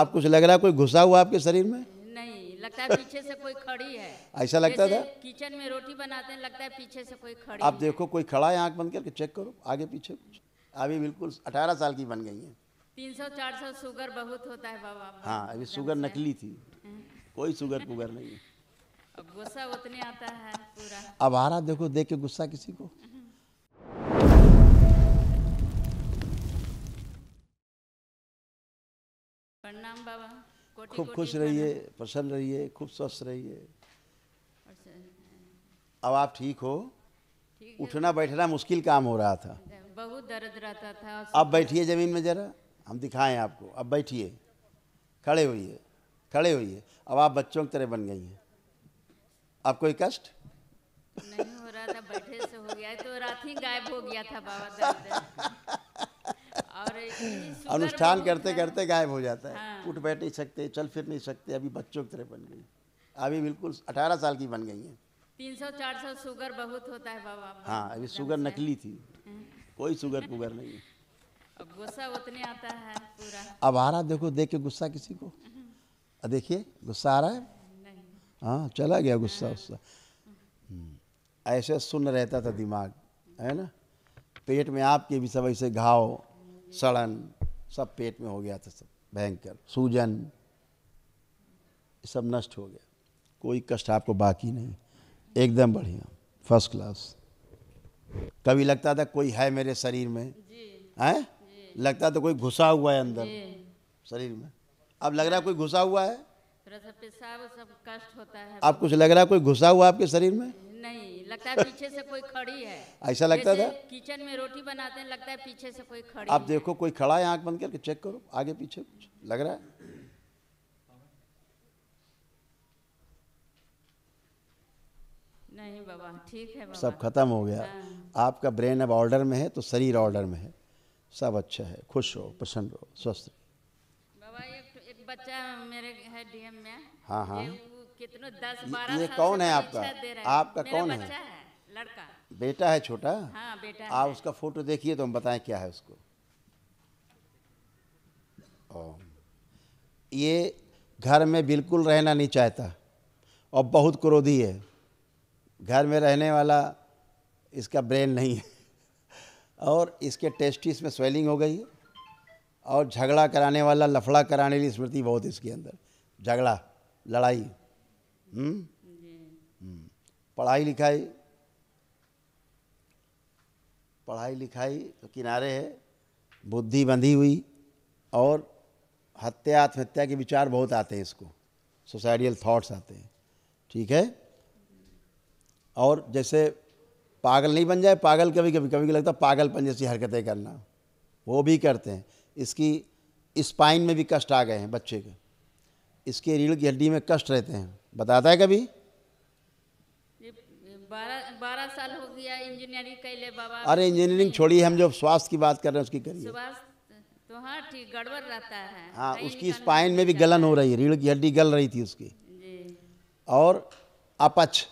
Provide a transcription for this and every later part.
आप कुछ लग रहा है कोई घुसा हुआ आपके शरीर में नहीं लगता है पीछे से कोई खड़ी है ऐसा लगता था किचन में रोटी बनाते हैं लगता है पीछे से कोई खड़ी आप देखो कोई खड़ा है आँख बंद करके चेक करो आगे पीछे कुछ अभी बिल्कुल अठारह साल की बन गई है तीन सौ चार सौ शुगर बहुत होता है बाबा हाँ अभी शुगर नकली थी कोई शुगर पुगर नहीं है गुस्सा उतने आता है पूरा अब आ रहा देखो देख के गुस्सा किसी को प्रणाम बाबा खूब खुश रहिए प्रसन्न रहिए खूब स्वस्थ रहिए अब आप ठीक हो ठीक उठना बैठना मुश्किल काम हो रहा था बहुत दर्द रहता था अब बैठिए ज़मीन में ज़रा हम दिखाएं आपको अब बैठिए खड़े होइए खड़े होइए अब आप बच्चों की तरह बन गई हैं आप कोई कष्ट नहीं हो रहा था बैठे से हो गया तो रात ही गायब हो गया था बाबा अनुष्ठान करते करते गायब हो जाता है हाँ। उठ बैठ नहीं सकते चल फिर नहीं सकते अभी बच्चों की तरह बन गई अभी बिल्कुल अठारह साल की बन गई है तीन सौ चार सौ शुगर बहुत होता है बाबा हाँ अभी शुगर नकली थी कोई शुगर पुगर नहीं अब गुस्सा उतने आता है पूरा अब आ रहा देखो देख के गुस्सा किसी को देखिए गुस्सा आ रहा है हाँ चला गया गुस्सा उस्सा हम्म, ऐसे सुन रहता था दिमाग है ना पेट में आपके भी सब ऐसे घाव सड़न सब पेट में हो गया था सब भयंकर सूजन सब नष्ट हो गया कोई कष्ट आपको बाकी नहीं एकदम बढ़िया फर्स्ट क्लास कभी लगता था कोई है मेरे शरीर में है लगता था कोई घुसा हुआ है अंदर शरीर में अब लग रहा है कोई घुसा हुआ है सब कष्ट होता है आप कुछ लग रहा है कोई घुसा हुआ आपके शरीर में नहीं लगता है पीछे से कोई खड़ी है ऐसा लगता था किचन में रोटी बनाते हैं लगता है पीछे से कोई खड़ी आप देखो कोई खड़ा है आंख बंद करके चेक करो आगे पीछे कुछ लग रहा है नहीं बाबा ठीक है बाबा सब खत्म हो गया हाँ। आपका ब्रेन अब ऑर्डर में है तो शरीर ऑर्डर में है सब अच्छा है खुश हो प्रसन्न रहो स्वस्थ रहो बच्चा मेरे है डीएम में हाँ हाँ कितने दस बारह ये कौन है आपका आपका कौन है? लड़का बेटा है छोटा हाँ बेटा आप उसका फोटो देखिए तो हम बताएं क्या है उसको ये घर में बिल्कुल रहना नहीं चाहता और बहुत क्रोधी है घर में रहने वाला इसका ब्रेन नहीं है और इसके टेस्टिस में स्वेलिंग हो गई है और झगड़ा कराने वाला लफड़ा कराने वाली स्मृति बहुत इसके अंदर झगड़ा लड़ाई हम्म? हम्म। पढ़ाई लिखाई पढ़ाई लिखाई तो किनारे है बुद्धि बंधी हुई और हत्या आत्महत्या के विचार बहुत आते हैं इसको सोसाइडियल थॉट्स आते हैं ठीक है और जैसे पागल नहीं बन जाए पागल कभी कभी कभी लगता पागलपन जैसी हरकतें करना वो भी करते हैं इसकी स्पाइन में भी कष्ट आ गए हैं बच्चे के इसके रीढ़ की हड्डी में कष्ट रहते हैं बताता है कभी बारह साल हो गया इंजीनियरिंग बाबा अरे इंजीनियरिंग छोड़िए हम जो स्वास्थ्य की बात कर रहे हैं उसकी करिए तो हाँ ठीक गड़बड़ रहता है हाँ उसकी स्पाइन में भी गलन हो रही है रीढ़ की हड्डी गल रही थी उसकी और अपच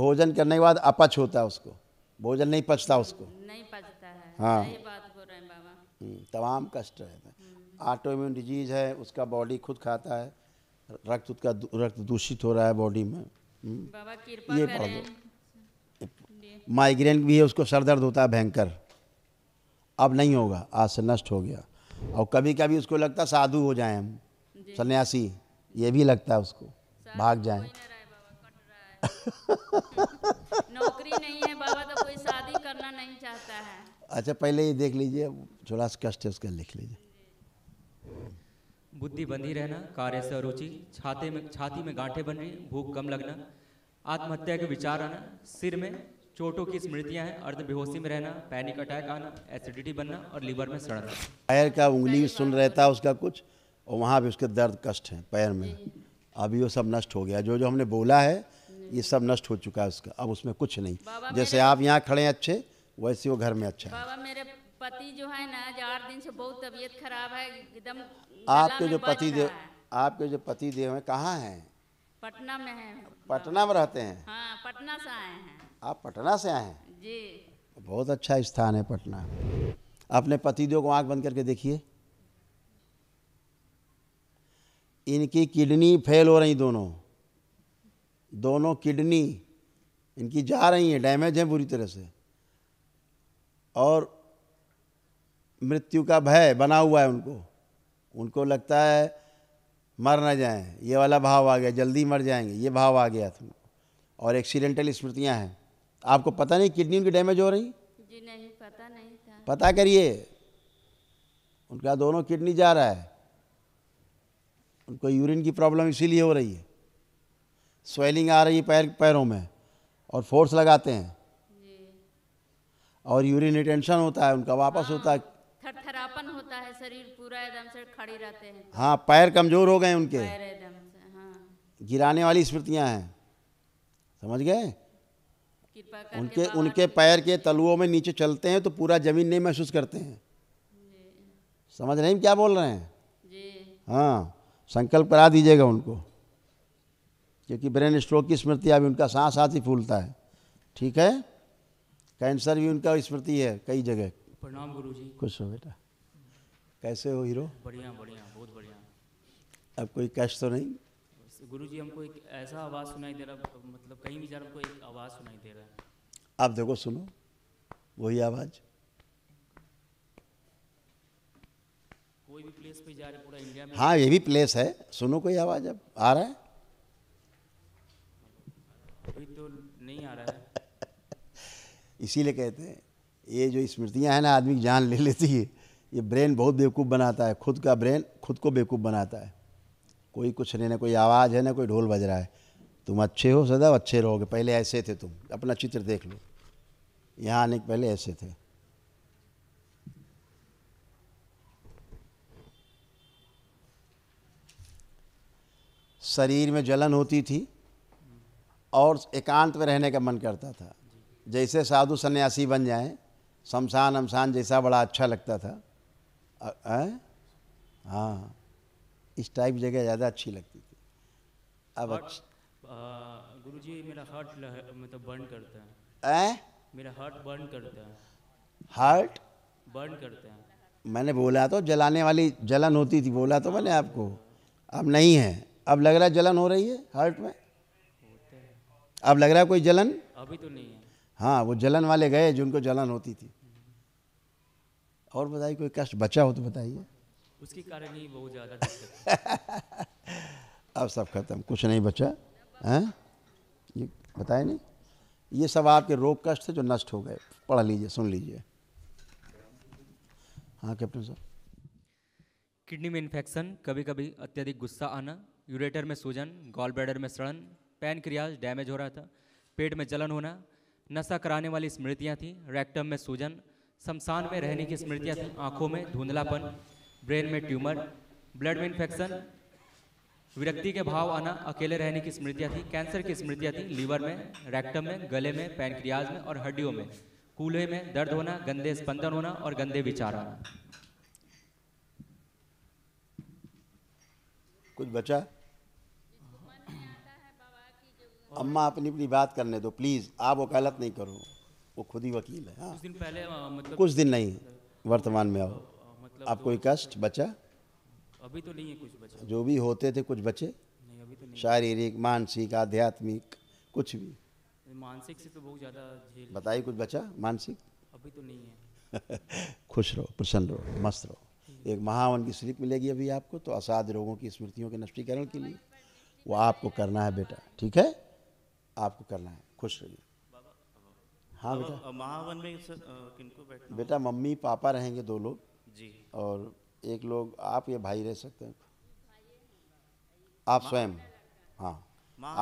भोजन करने के बाद अपच होता है उसको भोजन नहीं पचता उसको नहीं पचता है हाँ हम्म, तमाम कष्ट है ऑटो इम्यून डिजीज़ है उसका बॉडी खुद खाता है रक्त उसका रक्त दूषित हो रहा है बॉडी में हम्म, ये पढ़ दो माइग्रेन भी है उसको सर दर्द होता है भयंकर अब नहीं होगा आज से नष्ट हो गया और कभी कभी उसको लगता साधु हो जाए हम सन्यासी ये भी लगता है उसको भाग जाए नहीं है बाबा तो कोई शादी करना नहीं चाहता है अच्छा पहले ये देख लीजिए थोड़ा सा कष्ट है उसका लिख लीजिए बुद्धि बंदी रहना कार्य से अरुचि छाते में छाती में गांठे बन रही भूख कम लगना आत्महत्या के विचार आना सिर में चोटों की स्मृतियां हैं अर्ध बेहोशी में रहना पैनिक अटैक आना एसिडिटी बनना और लीवर में सड़ना पैर का उंगली सुन रहता है उसका कुछ और वहाँ भी उसके दर्द कष्ट हैं पैर में अभी वो सब नष्ट हो गया जो जो हमने बोला है ये सब नष्ट हो चुका है उसका अब उसमें कुछ नहीं जैसे आप यहाँ खड़े हैं अच्छे वैसे वो घर में अच्छा है बाबा मेरे पति जो है ना चार दिन से बहुत तबीयत खराब है एकदम आपके जो पति देव आपके जो पति देव हैं कहाँ है पटना में है पटना में रहते हैं हाँ, पटना से आए हैं आप पटना से आए हैं जी बहुत अच्छा स्थान है पटना अपने पतिदेव को आंख बंद करके देखिए इनकी किडनी फेल हो रही दोनों दोनों किडनी इनकी जा रही हैं डैमेज हैं बुरी तरह से और मृत्यु का भय बना हुआ है उनको उनको लगता है मर ना जाएं ये वाला भाव आ गया जल्दी मर जाएंगे ये भाव आ गया था और एक्सीडेंटल स्मृतियाँ हैं आपको पता नहीं किडनी उनकी डैमेज हो रही जी नहीं पता नहीं था पता करिए उनका दोनों किडनी जा रहा है उनको यूरिन की प्रॉब्लम इसीलिए हो रही है स्वेलिंग आ रही है पैर पैरों में और फोर्स लगाते हैं और यूरिन रिटेंशन होता है उनका वापस हाँ, होता है हाँ, थरथरापन होता है शरीर पूरा एकदम से खड़े रहते हैं हाँ पैर कमजोर हो गए उनके हाँ। गिराने वाली स्मृतियाँ हैं समझ गए उनके उनके पैर के तलुओं में नीचे चलते हैं तो पूरा जमीन नहीं महसूस करते हैं समझ रहे हैं क्या बोल रहे हैं हाँ संकल्प करा दीजिएगा उनको क्योंकि ब्रेन स्ट्रोक की स्मृति अभी उनका सांस साथ ही फूलता है ठीक है कैंसर भी उनका स्मृति है कई जगह प्रणाम गुरु जी खुश हो बेटा कैसे हो हीरो बढ़िया बढ़िया बहुत बढ़िया अब कोई कैश तो नहीं गुरु जी हमको एक ऐसा आवाज़ सुनाई दे रहा मतलब कहीं भी जा रहा हमको एक आवाज़ सुनाई दे रहा है आप देखो सुनो वही आवाज़ कोई भी प्लेस पे जा रहे पूरा इंडिया में हाँ ये भी प्लेस है सुनो कोई आवाज़ अब आ रहा है अभी तो नहीं आ रहा है इसीलिए कहते हैं ये जो स्मृतियाँ हैं ना आदमी की जान ले लेती है ये ब्रेन बहुत बेवकूफ़ बनाता है खुद का ब्रेन खुद को बेवकूफ़ बनाता है कोई कुछ नहीं ना कोई आवाज़ है ना कोई ढोल बज रहा है तुम अच्छे हो सदा अच्छे रहोगे पहले ऐसे थे तुम अपना चित्र देख लो यहाँ आने के पहले ऐसे थे शरीर में जलन होती थी और एकांत में रहने का मन करता था जैसे साधु सन्यासी बन जाएं शमशान अमशान जैसा बड़ा अच्छा लगता था हाँ इस टाइप जगह ज़्यादा अच्छी लगती थी अब गुरु जी मेरा हार्ट मतलब बर्न करता है ए? मेरा हार्ट बर्न करता है हार्ट बर्न करता है मैंने बोला तो जलाने वाली जलन होती थी बोला तो मैंने आपको अब नहीं है अब लग रहा है जलन हो रही है हार्ट में अब लग रहा है कोई जलन अभी तो नहीं है हाँ वो जलन वाले गए जिनको जलन होती थी और बताइए कोई कष्ट बचा हो तो बताइए उसके कारण ही बहुत ज़्यादा अब सब खत्म कुछ नहीं बचा हैं ये बताए नहीं ये सब आपके रोग कष्ट थे जो नष्ट हो गए पढ़ लीजिए सुन लीजिए हाँ कैप्टन साहब किडनी में इन्फेक्शन कभी कभी अत्यधिक गुस्सा आना यूरेटर में सूजन गॉल ब्लैडर में सड़न पैनक्रियाज डैमेज हो रहा था पेट में जलन होना नशा कराने वाली स्मृतियाँ थीं रेक्टम में सूजन शमशान में रहने की स्मृतियाँ थीं आँखों में धुंधलापन ब्रेन में ट्यूमर ब्लड में इन्फेक्शन विरक्ति के भाव आना अकेले रहने की स्मृतियाँ थी कैंसर की स्मृतियाँ थी लीवर में रेक्टम में गले में पैनक्रियाज में और हड्डियों में कूल्हे में दर्द होना गंदे स्पंदन होना और गंदे विचार आना कुछ बचा अम्मा अपनी अपनी बात करने दो प्लीज़ आप वकालत नहीं करो वो खुद ही वकील है हाँ कुछ दिन पहले मतलब कुछ दिन नहीं वर्तमान में आओ तो, मतलब आप कोई कष्ट बचा अभी तो नहीं है कुछ बचा जो भी होते थे कुछ बचे नहीं अभी तो नहीं शारीरिक मानसिक आध्यात्मिक कुछ भी मानसिक से तो बहुत ज़्यादा बताइए कुछ बचा मानसिक अभी तो नहीं है खुश रहो प्रसन्न रहो मस्त रहो एक महावन की स्लिप मिलेगी अभी आपको तो असाध रोगों की स्मृतियों के नष्टीकरण के लिए वो आपको करना है बेटा ठीक है आपको करना है खुश रहिए हाँ बेटा महावन में सर किनको बैठना बेटा मम्मी पापा रहेंगे दो लोग जी और एक लोग आप या भाई रह सकते हैं आप स्वयं हाँ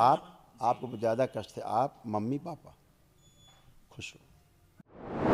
आप आपको ज़्यादा कष्ट है आप मम्मी पापा खुश हो